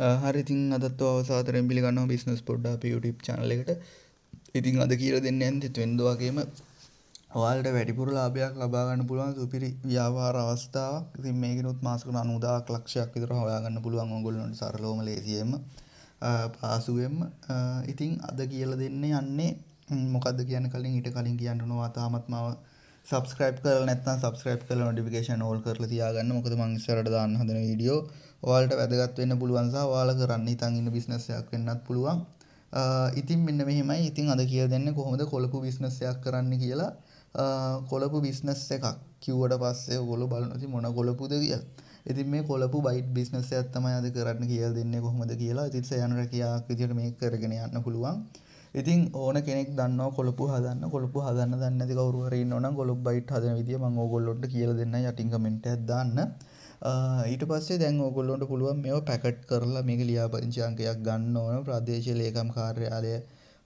හරිතින් අදත් අවසාතරෙන් පිළිගන්න බිස්නස් පොඩ්ඩා පියුටප් චනලෙට ඉතින් අද කියල දෙන්න ඇන්ති වෙන්දවාගේම ඔයාලට වැඩිපුර ලාභයක් ලබාගන්න පුළුවන් සුපිරි ව්‍යාපාර අවස්ථාවක් ඉතින් මේකනොත් මාසකට 90000ක් ලක්ෂයක් විතර හොයාගන්න පුළුවන් ඕගොල්ලන්ට සරලවම ලේසියෙන්ම පාසුවෙන්ම ඉතින් අද කියලා දෙන්නේ යන්නේ මොකද්ද කියන්න කලින් ඊට කලින් කියන්න ඕනවා තාමත් මම සබස්ක්‍රයිබ් කරලා නැත්නම් සබස්ක්‍රයිබ් කරලා notification all කරලා තියාගන්න. මොකද මම ඉස්සරහට දාන්න හදන වීඩියෝ ඔයාලට වැදගත් වෙන්න පුළුවන් සහ ඔයාලා කරන්න හිතන් ඉන්න බිස්නස් එකක් වෙන්නත් පුළුවන්. ඉතින් මෙන්න මෙහෙමයි. ඉතින් අද කියලා දෙන්නේ කොහොමද කොළපු බිස්නස් එකක් කරන්න කියලා. කොළපු බිස්නස් එකක් කිව්වට පස්සේ ඔයගොල්ලෝ බලනවා මොන කොළපුද කියලා. ඉතින් මේ කොළපු බයිට් බිස්නස් එකක් තමයි අද කරන්න කියලා දෙන්නේ කොහොමද කියලා. ඉතින් සයන් රැකියාවක් විදිහට මේක කරගෙන යන්න පුළුවන්. ඉතින් ඕන කෙනෙක් දන්න කොළපු හදන්න කොළපු හදන්න දන්න කවරුවරන්න ඕන ගොලොබ් බයිට් හදන විදිිය ම ඕගොල්ලොට කියල දෙන්න යටිකමෙන්ට ඇදන්න ඊට පස්සේ දැන් ඕගොල්ලොන්ට පුළුවන් මෙෝ පැකට් කරලා මේක ලියාපරිංචාංකයක් ගන්න ඕන ප්‍රදේශ ලේකම් කාර්යාලය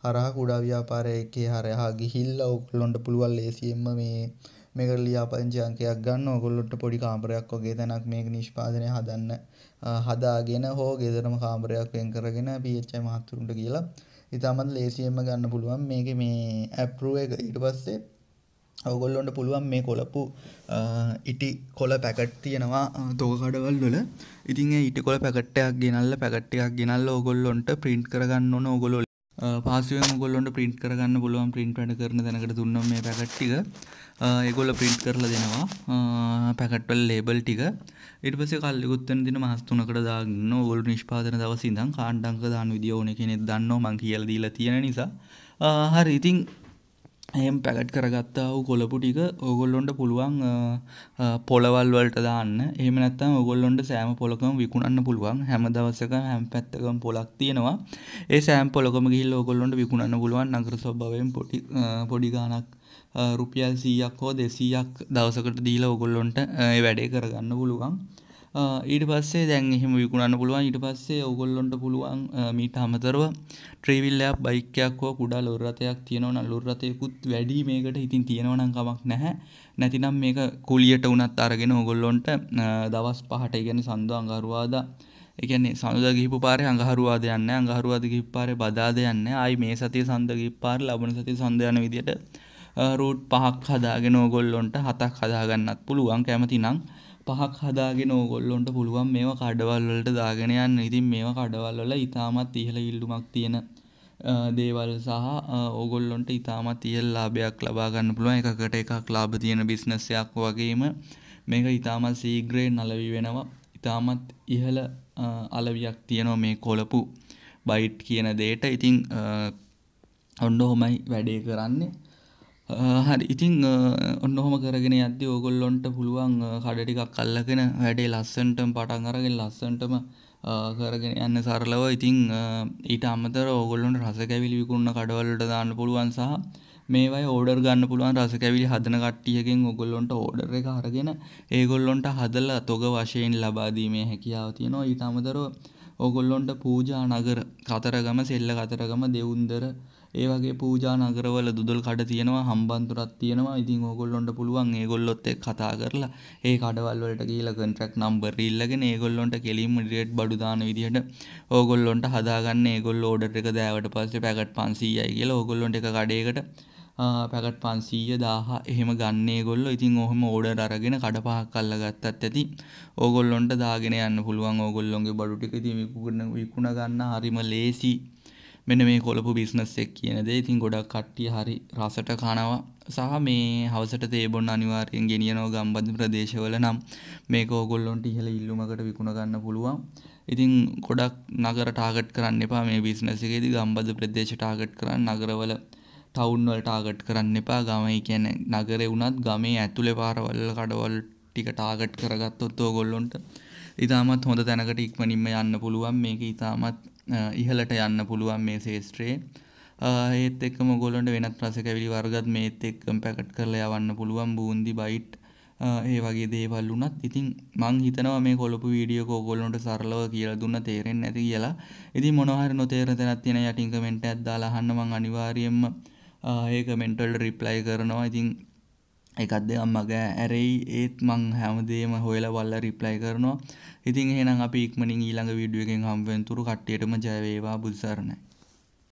හරහා කුඩා ව්‍යාපාරය එකේ හරහා ගිහිල්ල ඔක්ලොන්ට පුළුවන් ලේසියෙන්ම මේ මේකට ලියාපදිංචි අංකයක් ගන්න ඕගොල්ලොන්ට පොඩි කාමරයක් වගේ තැනක් මේක නිෂ්පාදනය හදන්න හදාගෙන හෝ ගෙදරම කාමරයක් වෙන් කරගෙන PHI මහත්තුරුන්ට කියලා ඉතාමත් ලේසියෙන්ම ගන්න පුළුවන් මේක මේ ඇප්රුව එක ඊට පස්සේ ඔගොල්ලොන්ට පුළුවන් මේ කොලපු ඉටි කොල පැකට් තියෙනවා තෝකඩවල් වල ඉතින් ඉටි කොල පැකට්ටයක් ගෙනල්ල පැකට්ටයක් ගෙනල්ල ඔගොල්ලොන්ට ප්‍රින්ට් කරගන්න ඕන ඔගොලො පාසුවෙන් ගොල්ලොන්ට පින්ට් කරගන්න පුළුවන් පින්ට් වැඩ කරන දැනකට දුන්න මේ පැකට්ටික ඒගොල්ල පින්ට් කරලා දෙනවා පැකට්වල් ලේබල් ටික ඉට පස කල්ලෙකුත්තන දින මහස්තුනකට දාගන්න ඔොල් නිෂ්පාදන දවසිදම් කාණ්ඩංක දාන විදිියෝන කෙනෙ දන්නවා මං කියල දීලා තියෙන නිසා හරි ඉතිං එහම පැකට් කරගත්තාව කොලපු ටික ඕගොල්ලොන්ට පුළුවන් පොළවල් වලට දාන්න එම නත්තම් ඔගොල්ලොන්ට සෑම පොලොකම විකුණන්න පුළුවන් හැම දවසක හැම් පැත්තකම් පොලක් තියෙනවා ඒ සෑම් පොලොකම ගිල් ඕගොල්ලොන්ට විකුණන්න පුළුවන් නගර ස්වභාවෙන් පොටි පොඩිගානක් රුපියල් සීයක් හෝ දෙසීයක් දවසකට දීලා ඔගොල්ලොන්ට වැඩේ කරගන්න පුළුවන් ඊට පස්සේ දැන් එහෙම විකුණන්න පුළුවන් ඊට පස්සේ ඔගොල්ලොන්ට පුළුවන් මීට අමතරව ට්‍රීවිල්ලයක් බයිකයක් හෝ කුඩා ලොරතයක් තියෙනවන ලොරතයකුත් වැඩි මේකට ඉතින් තියෙනවනම් කමක් නැහැ නැතිනම් මේක කුලියට උනත් අරගෙන ඔගොල්ලොන්ට දවස් පහට ඉගෙන සඳ අඟරුවාදා එකන්නේ සඳ ගිහිපු පාරය අඟහරුවාද යන්න අඟහරුවාද ගිහිප පාරය බදාද යන්න අයි මේ සතිය සඳ ගිහිප පාර ලබන සතිය සඳ යන විදියට රූට් පහක් හදාගෙන ඕගොල්ලොන්ට හතක් හදාගන්නත් පුළුවන් කැමති නම් පහක් හදාගෙන ඕගොල්ලොන්ට පුළුවන් මේ කඩවල්වලට දාගෙන යන්න ඉතින් මේ කඩවල්වල ඉතාමත් ඉහළ ඉල්ලුමක් තියෙන දේවල් සහ ඕගොල්ලොන්ට ඉතාමත් ඉහල් ලාභයක් ලබාගන්න පුළුවන් එකකට එකක් ලාභ තියෙන බිස්නසයක් වගේම මේක ඉතාමත් සීග්‍රේ නලවී වෙනවා ඉතාමත් ඉහළ අලවියක් තියෙනවා මේ කොලපු බයිට් කියන දේට ඉතින් ඔන්න හොමයි වැඩේ කරන්නේ හරි ඉතිං ඔන්න හොම කරගෙන ඇද ඕගොල්ලොන්ට පුළුවන් කඩටිකක් කල්ලගෙන වැඩේ ලස්සන්ටම් පටන් අරගෙන ලස්සන්ටම කරගෙන යන්න සරලව ඉතිං ඊට අමතර ඕගොල්ලොන්ට රස කැවිලි විකුන්න කඩවලට දාන්න පුළුවන් සහ මේවයි ඕඩර් ගන්න පුළුවන් රස කැවිලි හදන කට්ටියකින් ඔගොල්ලොන්ට ඕඩර් එක අරගෙන ඒගොල්ලොන්ට හදල්ලා තොග වශයෙන් ලබාදීමේ හැකියාව තියෙනවා ඊට අමතරව ඕගොල්ලොන්ට පූජා නගර කතරගම සෙල්ල කතරගම දෙවුන්දර ඒ වගේ පූජා නගරවල දුදල් කඩ තියෙනවා හම්බන්තුරත් තියෙනවා ඉතින් ඕගොල්ලොන්ට පුළුවන් ඒගොල්ලොත් එක්ක කතා කරලා ඒ කඩවල් වලට ගිහිල්ලා කොන්ට්‍රැක්ට් නම්බර් ඉල්ලගෙන ඒගොල්ලොන්ට කෙලින්ම ඩිරෙක්ට් බඩු දාන විදිහට ඕගොල්ලොන්ට හදාගන්න ඒගොල්ලෝ ඕඩර් එක දෑවට පස්සේ පැකට් 500යි කියලා ඕගොල්ලොන්ට එක කඩේකට පැකට් පන්සීය දාහ එහෙම ගන්නේ ගොල්ල ඉතින් ඔහොම ඕඩ අරගෙන කඩපහක් කල්ල ගත්තත් ඇති ඕගොල්ලොන්ට දාගෙන යන්න පුළුවන් ඕගොල්ලොන්ගේ බඩුටික ති විකුණ විකුණ ගන්න හරිම ලේසි මෙන්න මේ කොළපු බිස්නස්සෙක් කියනදේ ඉතින් ගොඩක් කට්ටිය හරි රසට කනවා සහ මේ හවසට තේබොන් අනිවාර්යෙන් ගෙනියනෝ ගම්බද ප්‍රදේශවල නම් මේක ඕගොල්ලොන්ට ඉහළ ඉල්ලුමකට විකුණගන්න පුළුවන් ඉතින් ගොඩක් නගර ටාගට් කරන්න එපා මේ බිස්නස එකේදී ගම්බද ප්‍රදේශ ටාගට් කරන්න නගරවල ටවුන්වල් ටාගට් කරන්න එපා ගමයි කියන නගරෙ වුණත් ගමේ ඇතුළෙ පාරවල්ල කඩවල් ටික ටාගට් කරගත්තොත් ඕගොල්ලොන්ට ඉතාමත් හොඳ තැනකට ඉක්මනින්ම යන්න පුළුවන් මේක ඉතාමත් ඉහලට යන්න පුළුවන් මේ සේස්ත්‍රයේ ඒත් එක්ම ගොලොන්ට වෙනත් ප්‍රසකැවිලි වර්ගත් මේත් එක්කම් පැකට් කරල යවන්න පුළුවන් බූන්දි බයිට් ඒ වගේ දේවල් වුනත් ඉතින් මං හිතනවා මේ කොළපු වීඩියෝ කෝගොල්ලොන්ට සරලව කියලා දුන්න තේරෙන් ඇති කියලා ඉති මොනහර නොතේර තැනත් තියෙන යටින්කමෙන්ට ඇත්දාලාහන්න මං අනිවාරයෙන්ම ඒක මෙන්ටල් රිප්ලයි කරනවා ඉතින් එකත් දෙකක් මග ඇරෙයි ඒත් මං හැමදේම හොයලා බලලා රිප්ලයි කරනවා. ඉතින් එහෙනම් අපි ඉක්මනින් ඊළඟ වීඩියෝ එකෙන් හම්බ වෙනතුරු කට්ටියටම ජය වේවා බුදුසරණයි.